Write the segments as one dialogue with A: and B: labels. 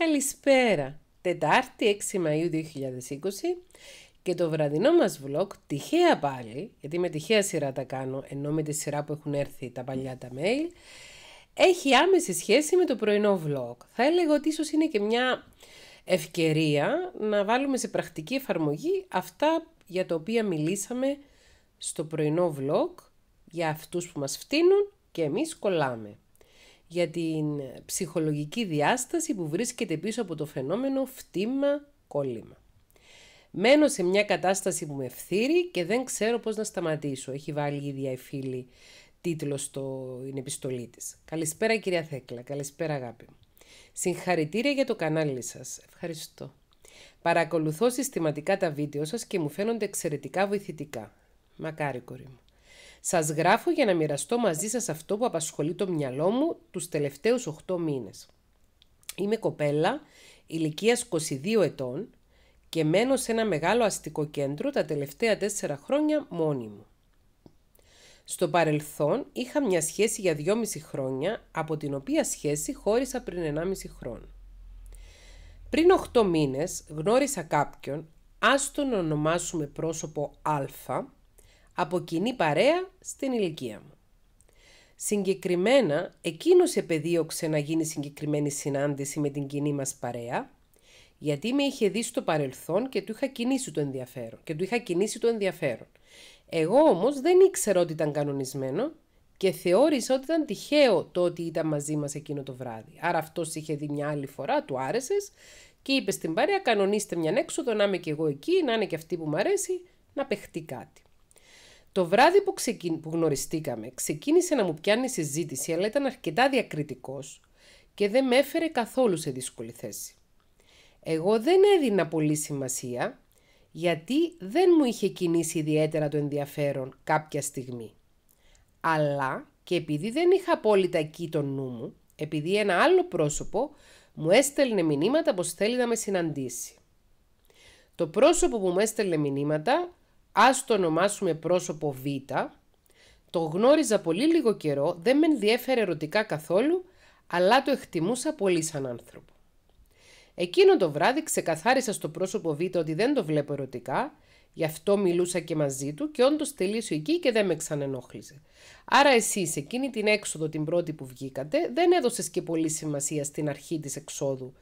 A: Καλησπέρα! Τετάρτη 6 Μαΐου 2020 και το βραδινό μας vlog, τυχαία πάλι, γιατί με τυχαία σειρά τα κάνω, ενώ με τη σειρά που έχουν έρθει τα παλιά τα mail, έχει άμεση σχέση με το πρωινό vlog. Θα έλεγα ότι ίσως είναι και μια ευκαιρία να βάλουμε σε πρακτική εφαρμογή αυτά για τα οποία μιλήσαμε στο πρωινό vlog, για αυτούς που μας φτύνουν και εμείς κολλάμε για την ψυχολογική διάσταση που βρίσκεται πίσω από το φαινόμενο φτύμα κόλλημα. Μένω σε μια κατάσταση που με ευθύρει και δεν ξέρω πώς να σταματήσω. Έχει βάλει η ίδια η φίλη τίτλο στην επιστολή της. Καλησπέρα κυρία Θέκλα, καλησπέρα αγάπη μου. Συγχαρητήρια για το κανάλι σας. Ευχαριστώ. Παρακολουθώ συστηματικά τα βίντεο σας και μου φαίνονται εξαιρετικά βοηθητικά. Μακάρι κορή μου. Σας γράφω για να μοιραστώ μαζί σας αυτό που απασχολεί το μυαλό μου τους τελευταίους 8 μήνες. Είμαι κοπέλα ηλικίας 22 ετών και μένω σε ένα μεγάλο αστικό κέντρο τα τελευταία 4 χρόνια μόνη μου. Στο παρελθόν είχα μια σχέση για 2,5 χρόνια, από την οποία σχέση χώρισα πριν 1,5 χρόνο. Πριν 8 μήνες γνώρισα κάποιον, ας τον ονομάσουμε πρόσωπο Α, από κοινή παρέα στην ηλικία μου. Συγκεκριμένα, εκείνος επεδίωξε να γίνει συγκεκριμένη συνάντηση με την κοινή μας παρέα, γιατί με είχε δει στο παρελθόν και του είχα κινήσει το ενδιαφέρον. Και του είχα κινήσει το ενδιαφέρον. Εγώ όμως δεν ήξερα ότι ήταν κανονισμένο και θεώρησα ότι ήταν τυχαίο το ότι ήταν μαζί μας εκείνο το βράδυ. Άρα αυτός είχε δει μια άλλη φορά, του άρεσες και είπε στην παρέα κανονίστε μια έξοδο να είμαι και εγώ εκεί, να είναι και αυτή που μου αρέσει, να παιχτεί κάτι. Το βράδυ που, που γνωριστήκαμε, ξεκίνησε να μου πιάνει συζήτηση, αλλά ήταν αρκετά διακριτικός και δεν με έφερε καθόλου σε δύσκολη θέση. Εγώ δεν έδινα πολύ σημασία, γιατί δεν μου είχε κινήσει ιδιαίτερα το ενδιαφέρον κάποια στιγμή. Αλλά και επειδή δεν είχα απόλυτα εκεί τον νου μου, επειδή ένα άλλο πρόσωπο μου έστελνε μηνύματα πως θέλει να με συναντήσει. Το πρόσωπο που μου έστελνε μηνύματα ας το ονομάσουμε πρόσωπο Β, το γνώριζα πολύ λίγο καιρό, δεν με ενδιέφερε ερωτικά καθόλου, αλλά το εκτιμούσα πολύ σαν άνθρωπο. Εκείνο το βράδυ ξεκαθάρισα στο πρόσωπο Β ότι δεν το βλέπω ερωτικά, γι' αυτό μιλούσα και μαζί του και όντως τελείωσε εκεί και δεν με ξανενόχλησε. Άρα εσύ εκείνη την έξοδο την πρώτη που βγήκατε δεν έδωσες και πολύ σημασία στην αρχή της εξόδου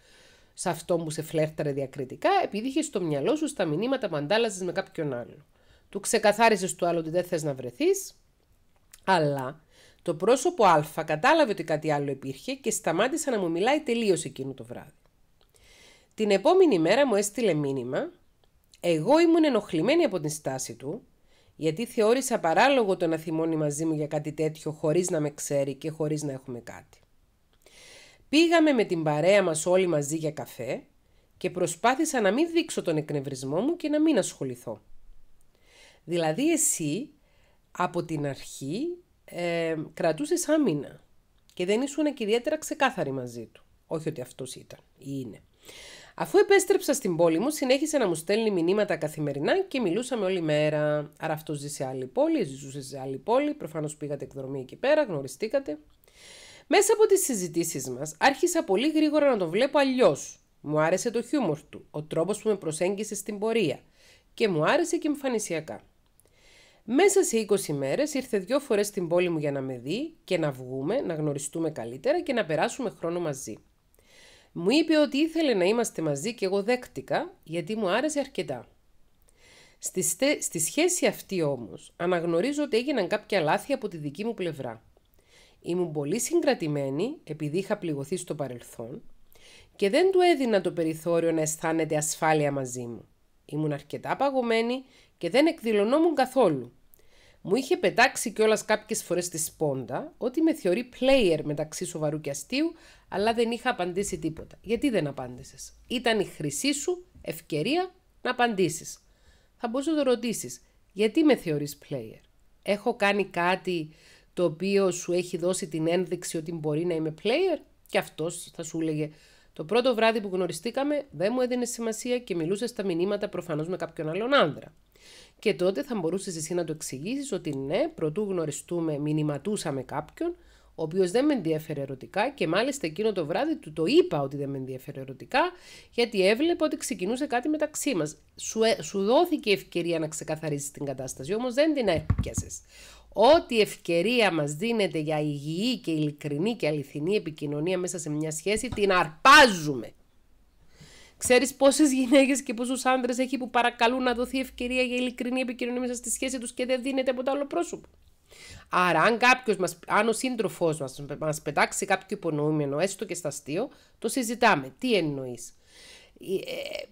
A: σε αυτό που σε φλέρταρε διακριτικά επειδή είχε στο μυαλό σου στα μηνύματα που με κάποιον άλλο. Του ξεκαθάρισες του άλλου ότι δεν θες να βρεθείς, αλλά το πρόσωπο Α κατάλαβε ότι κάτι άλλο υπήρχε και σταμάτησε να μου μιλάει τελείως εκείνο το βράδυ. Την επόμενη μέρα μου έστειλε μήνυμα. Εγώ ήμουν ενοχλημένη από την στάση του, γιατί θεώρησα παράλογο το να θυμώνει μαζί μου για κάτι τέτοιο χωρίς να με ξέρει και χωρίς να έχουμε κάτι. Πήγαμε με την παρέα μας όλοι μαζί για καφέ και προσπάθησα να μην δείξω τον εκνευρισμό μου και να μην ασχοληθώ. Δηλαδή εσύ από την αρχή ε, κρατούσες άμυνα και δεν ήσουν και ιδιαίτερα ξεκάθαρη μαζί του. Όχι ότι αυτός ήταν ή είναι. Αφού επέστρεψα στην πόλη μου, συνέχισε να μου στέλνει μηνύματα καθημερινά και μιλούσαμε όλη μέρα. Άρα αυτός ζει σε άλλη πόλη, ζούσε σε άλλη πόλη, προφανώς πήγατε εκδρομή εκεί πέρα, γνωριστήκατε. Μέσα από τις συζητήσεις μας, άρχισα πολύ γρήγορα να τον βλέπω αλλιώς. Μου άρεσε το χιούμορ του, ο τρόπος που με προσέγγισε στην πορεία και μου άρεσε και εμφανισιακά. Μέσα σε 20 μέρες ήρθε δυο φορές στην πόλη μου για να με δει και να βγούμε, να γνωριστούμε καλύτερα και να περάσουμε χρόνο μαζί. Μου είπε ότι ήθελε να είμαστε μαζί και εγώ δέκτηκα γιατί μου άρεσε αρκετά. Στη, στη σχέση αυτή όμως αναγνωρίζω ότι έγιναν κάποια λάθη από τη δική μου πλευρά. Ήμουν πολύ συγκρατημένη επειδή είχα πληγωθεί στο παρελθόν και δεν του έδινα το περιθώριο να αισθάνεται ασφάλεια μαζί μου. Ήμουν αρκετά παγωμένη και δεν εκδηλωνόμουν καθόλου. Μου είχε πετάξει κιόλας κάποιες φορές τη σπόντα ότι με θεωρεί player μεταξύ σοβαρού και αστείου, αλλά δεν είχα απαντήσει τίποτα. Γιατί δεν απάντησες. Ήταν η χρυσή σου ευκαιρία να απαντήσεις. Θα μπορούσε να το ρωτήσεις: Γιατί με θεωρείς player. Έχω κάνει κάτι το οποίο σου έχει δώσει την ένδειξη ότι μπορεί να είμαι player. Και αυτός θα σου έλεγε το πρώτο βράδυ που γνωριστήκαμε δεν μου έδινε σημασία και μιλούσες στα μηνύματα προφανώς με κάποιον άλλον άνδρα. Και τότε θα μπορούσες εσύ να το εξηγήσεις ότι ναι, πρωτού γνωριστούμε, μηνυματούσαμε κάποιον, ο οποίος δεν με ενδιαφέρει ερωτικά και μάλιστα εκείνο το βράδυ του το είπα ότι δεν με ενδιαφέρει ερωτικά, γιατί έβλεπε ότι ξεκινούσε κάτι μεταξύ μας. Σου, ε, σου δόθηκε ευκαιρία να ξεκαθαρίσει την κατάσταση, όμως δεν την έπιασες. Ό,τι ευκαιρία μας δίνεται για υγιή και ειλικρινή και αληθινή επικοινωνία μέσα σε μια σχέση, την αρπάζουμε. Ξέρεις πόσες γυναίκες και πόσους άντρες έχει που παρακαλούν να δοθεί ευκαιρία για ειλικρινή επικοινωνία μέσα στη σχέση τους και δεν δίνεται από το άλλο πρόσωπο. Άρα, αν κάποιος μας, αν ο σύντροφός μας μας πετάξει κάποιο υπονοούμενο, έστω και στα αστείο, το συζητάμε. Τι εννοείς. Ε, ε,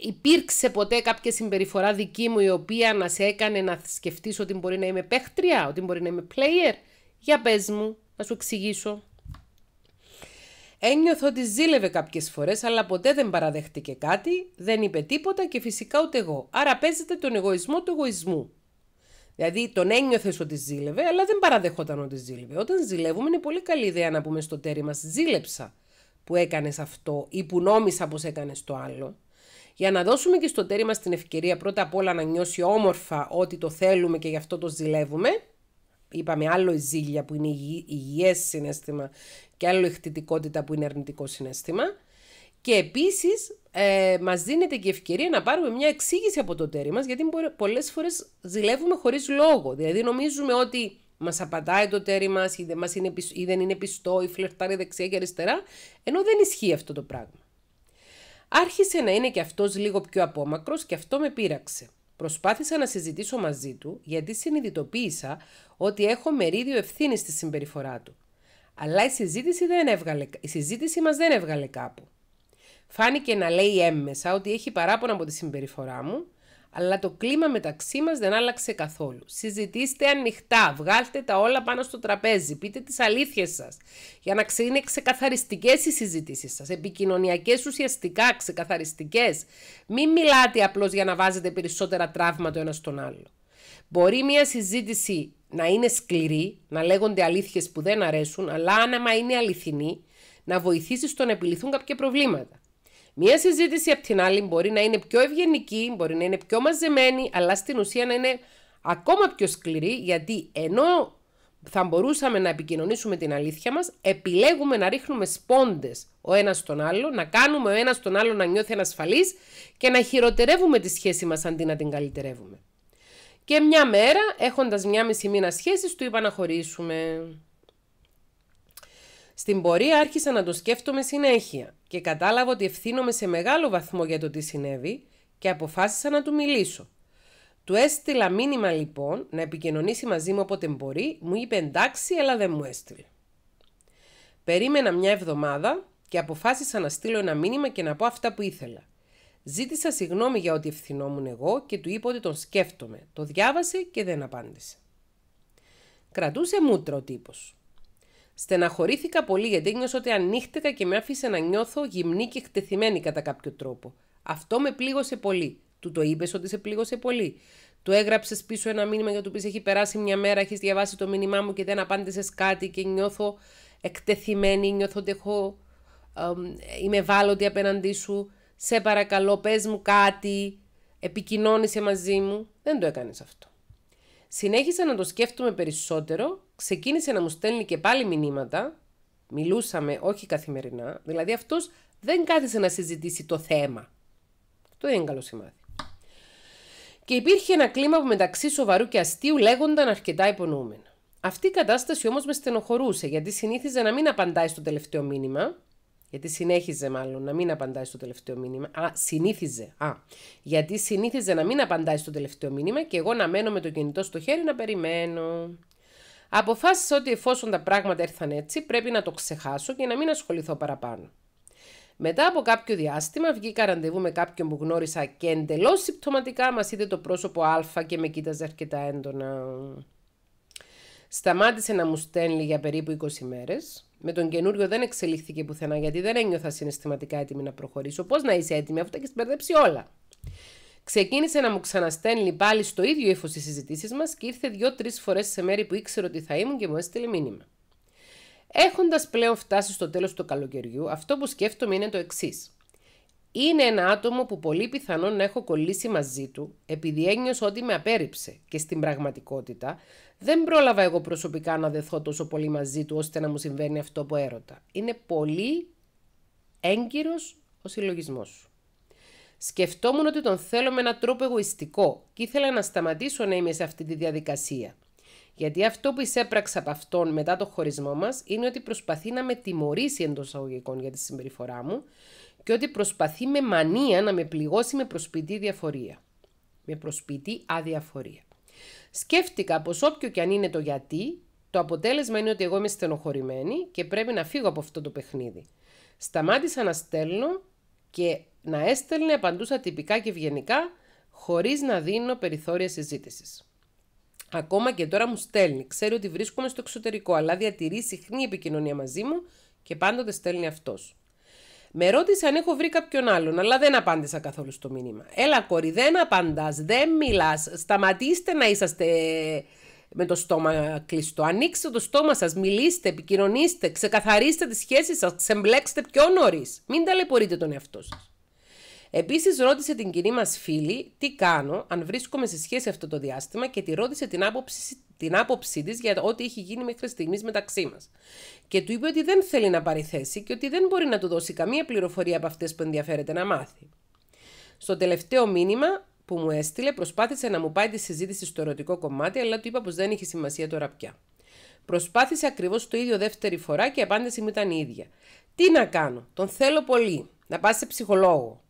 A: υπήρξε ποτέ κάποια συμπεριφορά δική μου η οποία να σε έκανε να σκεφτείς ότι μπορεί να είμαι παίχτρια, ότι μπορεί να είμαι player. Για πες μου, να σου εξηγήσω. Ένιωθω ότι ζήλευε κάποιες φορές, αλλά ποτέ δεν παραδέχτηκε κάτι, δεν είπε τίποτα και φυσικά ούτε εγώ. Άρα παίζεται τον εγωισμό του εγωισμού. Δηλαδή τον ένιωθες ότι ζήλευε, αλλά δεν παραδεχόταν ότι ζήλευε. Όταν ζηλεύουμε, είναι πολύ καλή ιδέα να πούμε στο τέρι μας Ζήλεψα που έκανες αυτό ή που νόμισα πως έκανες το άλλο. Για να δώσουμε και στο τέρι μας την ευκαιρία πρώτα απ' όλα να νιώσει όμορφα ότι το θέλουμε και γι' αυτό το ζηλεύουμε, είπαμε άλλο η ζήλια που είναι υγιές συνέστημα και άλλο η χτητικότητα που είναι αρνητικό συνέστημα. Και επίσης ε, μας δίνεται και ευκαιρία να πάρουμε μια εξήγηση από το τέρι μας γιατί πολλές φορές ζηλεύουμε χωρίς λόγο. Δηλαδή νομίζουμε ότι μας απαντάει το τέρι μας ή δεν, είναι, ή δεν είναι πιστό ή φλερτάρει δεξιά και αριστερά ενώ δεν ισχύει αυτό το πράγμα. Άρχισε να είναι και αυτός λίγο πιο απόμακρος και αυτό με πείραξε. Προσπάθησα να συζητήσω μαζί του γιατί συνειδητοποίησα ότι έχω μερίδιο ευθύνη στη συμπεριφορά του. Αλλά η συζήτηση, δεν έβγαλε, η συζήτηση μας δεν έβγαλε κάπου. Φάνηκε να λέει έμμεσα ότι έχει παράπονα από τη συμπεριφορά μου αλλά το κλίμα μεταξύ μας δεν άλλαξε καθόλου. Συζητήστε ανοιχτά, βγάλτε τα όλα πάνω στο τραπέζι, πείτε τις αλήθειες σας, για να είναι ξεκαθαριστικές οι συζητήσεις σας, επικοινωνιακές ουσιαστικά, ξεκαθαριστικές. Μην μιλάτε απλώς για να βάζετε περισσότερα τραύματα το ένα στον άλλο. Μπορεί μια συζήτηση να είναι σκληρή, να λέγονται αλήθειες που δεν αρέσουν, αλλά άνεμα είναι αληθινή, να βοηθήσει στο να επιληθούν κάποια προβλήματα. Μία συζήτηση από την άλλη μπορεί να είναι πιο ευγενική, μπορεί να είναι πιο μαζεμένη, αλλά στην ουσία να είναι ακόμα πιο σκληρή, γιατί ενώ θα μπορούσαμε να επικοινωνήσουμε την αλήθεια μας, επιλέγουμε να ρίχνουμε σπόντες ο ένας στον άλλο, να κάνουμε ο ένας τον άλλο να νιώθει ανασφαλής και να χειροτερεύουμε τη σχέση μας αντί να την καλυτερεύουμε. Και μια μέρα, έχοντας μια μισή μήνα σχέσης, του είπα να χωρίσουμε. Στην πορεία άρχισα να το σκέφτομαι συνέχεια και κατάλαβα ότι ευθύνομαι σε μεγάλο βαθμό για το τι συνέβη και αποφάσισα να του μιλήσω. Του έστειλα μήνυμα λοιπόν να επικοινωνήσει μαζί μου όποτε μπορεί, μου είπε εντάξει αλλά δεν μου έστειλε. Περίμενα μια εβδομάδα και αποφάσισα να στείλω ένα μήνυμα και να πω αυτά που ήθελα. Ζήτησα συγγνώμη για ό,τι ευθυνόμουν εγώ και του είπα ότι τον σκέφτομαι. Το διάβασε και δεν απάντησε. Κρατούσε μουτρο ο τύπος. Στεναχωρήθηκα πολύ γιατί ένιωσα ότι ανοίχτηκα και με άφησε να νιώθω γυμνή και εκτεθειμένη κατά κάποιο τρόπο. Αυτό με πλήγωσε πολύ. Του το είπες ότι σε πλήγωσε πολύ. Του έγραψες πίσω ένα μήνυμα για το οποίο Έχει περάσει μια μέρα, έχεις διαβάσει το μήνυμά μου και δεν απάντησες κάτι και νιώθω εκτεθειμένη, νιώθω ότι έχω, ε, είμαι ευάλωτη απέναντί σου. Σε παρακαλώ, πες μου κάτι, επικοινώνησε μαζί μου. Δεν το έκανες αυτό. Συνέχισα να το σκέφτομαι περισσότερο ξεκίνησε να μου στέλνει και πάλι μηνύματα. Μιλούσαμε όχι καθημερινά. Δηλαδή αυτός δεν κάθισε να συζητήσει το θέμα. Αυτό δεν είναι καλό σημάδι. Και υπήρχε ένα κλίμα που μεταξύ σοβαρού και αστείου λέγονταν αρκετά υπονοούμενα. Αυτή η κατάσταση όμως με στενοχωρούσε, γιατί συνήθιζε να μην απαντάει στο τελευταίο μήνυμα. Γιατί συνέχιζε, μάλλον, να μην απαντάει στο τελευταίο μήνυμα. Α, συνήθιζε. Α, γιατί συνήθιζε να μην απαντάει στο τελευταίο μήνυμα και εγώ να μένω με το κινητό στο χέρι να περιμένω. Αποφάσισα ότι εφόσον τα πράγματα ήρθαν έτσι, πρέπει να το ξεχάσω και να μην ασχοληθώ παραπάνω. Μετά από κάποιο διάστημα βγήκα ραντεβού με κάποιον που γνώρισα και εντελώς συμπτωματικά μας είδε το πρόσωπο Α και με κοίταζε αρκετά έντονα. Σταμάτησε να μου στέλνει για περίπου 20 μέρες. Με τον καινούριο δεν εξελίχθηκε πουθενά γιατί δεν ένιωθα συναισθηματικά έτοιμη να προχωρήσω. Πώς να είσαι έτοιμη, αφού τα έχεις μπερδέψει όλα. Ξεκίνησε να μου ξαναστέλνει πάλι στο ίδιο ύφος τις συζητήσεις μας και ήρθε δύο-τρει φορές σε μέρη που ήξερε ότι θα ήμουν και μου έστειλε μήνυμα. Έχοντας πλέον φτάσει στο τέλος του καλοκαιριού, αυτό που σκέφτομαι είναι το εξής. Είναι ένα άτομο που πολύ πιθανόν να έχω κολλήσει μαζί του, επειδή ένιωσα ότι με απέρριψε και στην πραγματικότητα δεν πρόλαβα εγώ προσωπικά να δεθώ τόσο πολύ μαζί του ώστε να μου συμβαίνει αυτό που έρωτα. Είναι πολύ έγκυρος ο συλλογισμός σου. Σκεφτόμουν ότι τον θέλω με έναν τρόπο εγωιστικό και ήθελα να σταματήσω να είμαι σε αυτή τη διαδικασία. Γιατί αυτό που εισέπραξα από αυτόν μετά το χωρισμό μας είναι ότι προσπαθεί να με τιμωρήσει εντός αγωγικών για τη συμπεριφορά μου και ότι προσπαθεί με μανία να με πληγώσει με προσπιτή διαφορία. Με προσπιτή αδιαφορία. Σκέφτηκα πως όποιο και αν είναι το γιατί, το αποτέλεσμα είναι ότι εγώ είμαι στενοχωρημένη και πρέπει να φύγω από αυτό το παιχνίδι. Σταμάτησα να στέλνω και να έστελνε απαντούσα τυπικά και ευγενικά, χωρίς να δίνω περιθώρια συζήτησης. Ακόμα και τώρα μου στέλνει. Ξέρει ότι βρίσκομαι στο εξωτερικό, αλλά διατηρεί συχνή επικοινωνία μαζί μου και πάντοτε στέλνει αυτός. Με ρώτησε αν έχω βρει κάποιον άλλον, αλλά δεν απάντησα καθόλου στο μήνυμα. Έλα, κορί, δεν απαντάς, δεν μιλάς. Σταματήστε να είσαστε με το στόμα κλειστό. Ανοίξτε το στόμα σας, μιλήστε, επικοινωνήστε, ξεκαθαρίστε τις σχέσεις σας, ξεμπλέξτε πιο νωρίς. Μην ταλαιπωρείτε τον εαυτό σας. Επίσης ρώτησε την κοινή μας φίλη τι κάνω αν βρίσκομαι σε σχέση αυτό το διάστημα και τη ρώτησε την άποψη, την άποψή της για ό,τι έχει γίνει μέχρι στιγμής μεταξύ μας. Και του είπε ότι δεν θέλει να πάρει θέση και ότι δεν μπορεί να του δώσει καμία πληροφορία από αυτές που ενδιαφέρεται να μάθει. Στο τελευταίο μήνυμα που μου έστειλε προσπάθησε να μου πάει τη συζήτηση στο ερωτικό κομμάτι, αλλά του είπα πως δεν είχε σημασία τώρα πια. Προσπάθησε ακριβώς το ίδιο δεύτερη φορά και η απάντηση μου ήταν η ίδια. Τι να κάνω, τον θέλω πολύ. Να πας σε ψυχολόγο.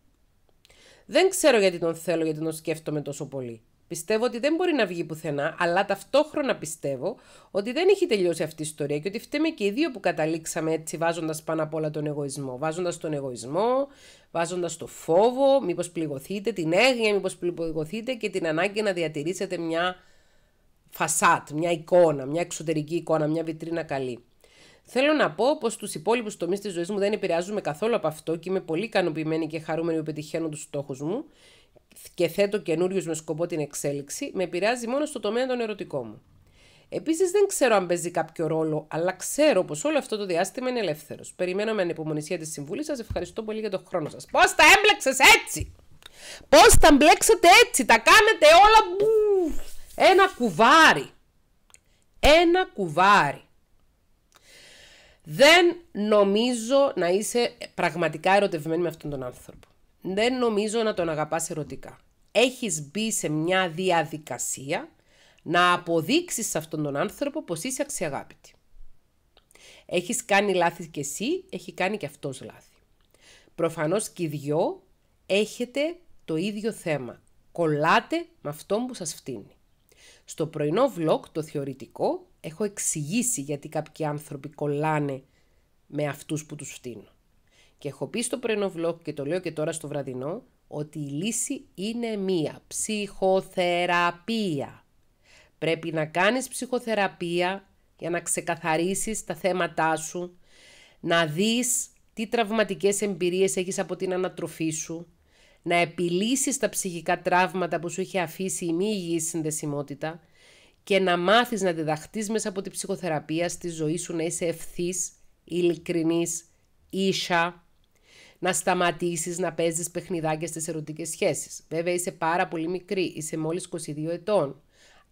A: Δεν ξέρω γιατί τον θέλω, γιατί τον σκέφτομαι τόσο πολύ. Πιστεύω ότι δεν μπορεί να βγει πουθενά, αλλά ταυτόχρονα πιστεύω ότι δεν έχει τελειώσει αυτή η ιστορία και ότι φταίμε και οι δύο που καταλήξαμε έτσι βάζοντας πάνω απ' όλα τον εγωισμό. Βάζοντας τον εγωισμό, βάζοντας το φόβο, μήπως πληγωθείτε, την έγνοια, μήπως πληγωθείτε και την ανάγκη να διατηρήσετε μια φασάτ, μια εικόνα, μια εξωτερική εικόνα, μια βιτρίνα καλή. Θέλω να πω πως τους υπόλοιπους τομείς της ζωής μου δεν επηρεάζουμε καθόλου από αυτό και είμαι πολύ ικανοποιημένη και χαρούμενη που πετυχαίνω τους στόχους μου και θέτω καινούριους με σκοπό την εξέλιξη, με επηρεάζει μόνο στο τομέα των ερωτικών μου. Επίσης, δεν ξέρω αν παίζει κάποιο ρόλο, αλλά ξέρω πως όλο αυτό το διάστημα είναι ελεύθερος. Περιμένω με ανυπομονησία τη συμβουλή σας. Ευχαριστώ πολύ για τον χρόνο σας. Πώς τα έμπλεξες έτσι! Πώς τα μπλέξατε έτσι! Τα κάνετε όλα. Ένα κουβάρι. Ένα κουβάρι. Δεν νομίζω να είσαι πραγματικά ερωτευμένη με αυτόν τον άνθρωπο δεν νομίζω να τον αγαπάς ερωτικά. Έχεις μπει σε μια διαδικασία να αποδείξεις σε αυτόν τον άνθρωπο πως είσαι αξιαγάπητη. Έχεις κάνει λάθη και εσύ, έχει κάνει και αυτός λάθη. Προφανώς και οι δυο έχετε το ίδιο θέμα. Κολλάτε με αυτόν που σας φτύνει. Στο πρωινό vlog, το θεωρητικό, έχω εξηγήσει γιατί κάποιοι άνθρωποι κολλάνε με αυτούς που τους φτύνουν. Και έχω πει στο πρωινό vlog και το λέω και τώρα στο βραδινό ότι η λύση είναι μία. Ψυχοθεραπεία. Πρέπει να κάνεις ψυχοθεραπεία για να ξεκαθαρίσεις τα θέματά σου, να δεις τι τραυματικές εμπειρίες έχεις από την ανατροφή σου, να επιλύσεις τα ψυχικά τραύματα που σου είχε αφήσει η μη υγιής συνδεσιμότητα και να μάθεις να διδαχτείς μέσα από την ψυχοθεραπεία στη ζωή σου να είσαι ευθύς, ειλικρινής, ίσα, να σταματήσεις να παίζεις παιχνιδάκια στις ερωτικές σχέσεις. Βέβαια είσαι πάρα πολύ μικρή, είσαι μόλις 22 ετών.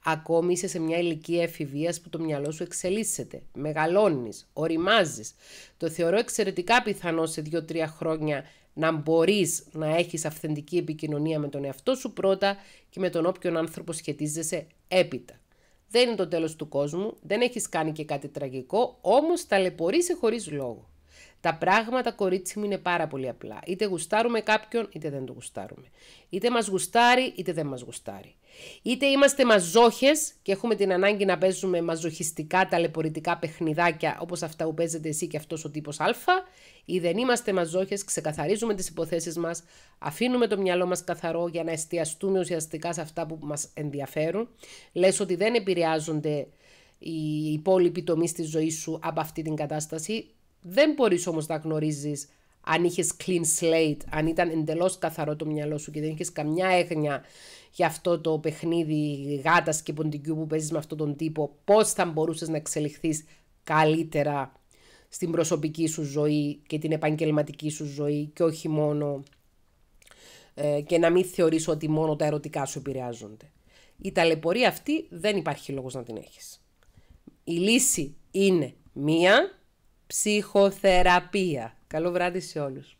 A: Ακόμη είσαι σε μια ηλικία εφηβείας που το μυαλό σου εξελίσσεται, μεγαλώνεις, οριμάζεις. Το θεωρώ εξαιρετικά πιθανό σε 2-3 χρόνια να μπορείς να έχεις αυθεντική επικοινωνία με τον εαυτό σου πρώτα και με τον όποιον άνθρωπο σχετίζεσαι έπειτα. Δεν είναι το τέλος του κόσμου, δεν έχεις κάνει και κάτι τραγικό, όμως ταλαιπωρείσαι χωρίς λόγο. Τα πράγματα, κορίτσι μου, είναι πάρα πολύ απλά. Είτε γουστάρουμε κάποιον, είτε δεν το γουστάρουμε. Είτε μας γουστάρει, είτε δεν μας γουστάρει. Είτε είμαστε μαζόχες και έχουμε την ανάγκη να παίζουμε μαζοχιστικά ταλαιπωρητικά παιχνιδάκια όπως αυτά που παίζετε εσύ και αυτός ο τύπος Α, ή δεν είμαστε μαζόχες, ξεκαθαρίζουμε τις υποθέσεις μας, αφήνουμε το μυαλό μας καθαρό για να εστιαστούμε ουσιαστικά σε αυτά που μας ενδιαφέρουν. Λες ότι δεν επηρεάζονται οι υπόλοιποι τομείς της ζωής σου από αυτή την κατάσταση. Δεν μπορείς όμως να γνωρίζεις αν είχες clean slate, αν ήταν εντελώς καθαρό το μυαλό σου και δεν είχες καμιά έγνοια για αυτό το παιχνίδι γάτας και ποντικού που παίζεις με αυτόν τον τύπο, Πώς θα μπορούσες να εξελιχθείς καλύτερα στην προσωπική σου ζωή και την επαγγελματική σου ζωή και όχι μόνο ε, και να μην θεωρείς ότι μόνο τα ερωτικά σου επηρεάζονται. Η ταλαιπωρία αυτή δεν υπάρχει λόγος να την έχεις. Η λύση είναι μία ψυχοθεραπεία. Καλό βράδυ σε όλους.